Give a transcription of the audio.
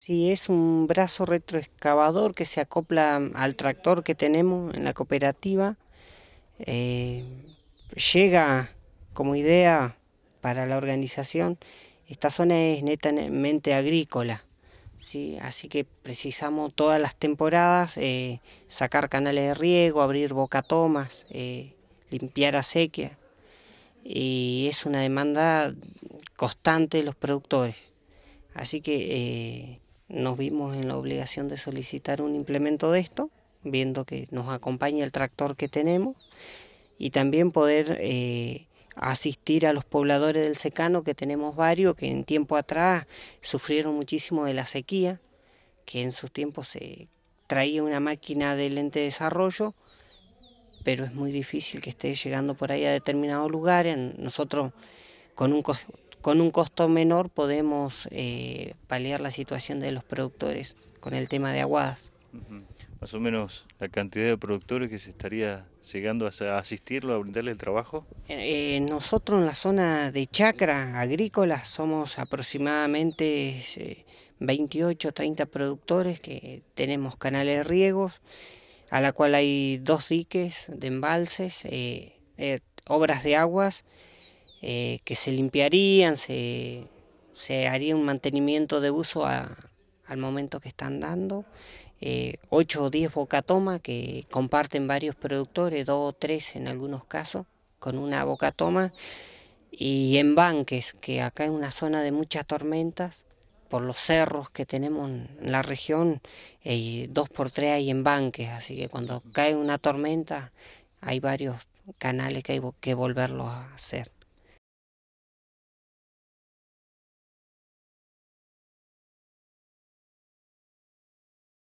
Sí, es un brazo retroexcavador que se acopla mm, al tractor que tenemos en la cooperativa. Eh, llega como idea para la organización. Esta zona es netamente agrícola, ¿sí? así que precisamos todas las temporadas eh, sacar canales de riego, abrir bocatomas, eh, limpiar acequia. Y es una demanda constante de los productores. Así que nos vimos en la obligación de solicitar un implemento de esto, viendo que nos acompaña el tractor que tenemos y también poder eh, asistir a los pobladores del secano, que tenemos varios que en tiempo atrás sufrieron muchísimo de la sequía, que en sus tiempos se traía una máquina de lente de desarrollo, pero es muy difícil que esté llegando por ahí a determinados lugares. Nosotros con un con un costo menor podemos eh, paliar la situación de los productores con el tema de aguadas. Más o menos la cantidad de productores que se estaría llegando a asistirlo, a brindarle el trabajo. Eh, eh, nosotros en la zona de chacra agrícola somos aproximadamente 28 o 30 productores que tenemos canales de riegos, a la cual hay dos diques de embalses, obras de aguas eh, que se limpiarían, se, haría un mantenimiento de uso al momento que están dando. Eh, 8 o 10 bocatomas que comparten varios productores, 2 o 3 en algunos casos, con una bocatoma. Y en Banques, que acá es una zona de muchas tormentas, por los cerros que tenemos en la región, y dos por tres hay en banques, así que cuando cae una tormenta hay varios canales que hay que volverlos a hacer.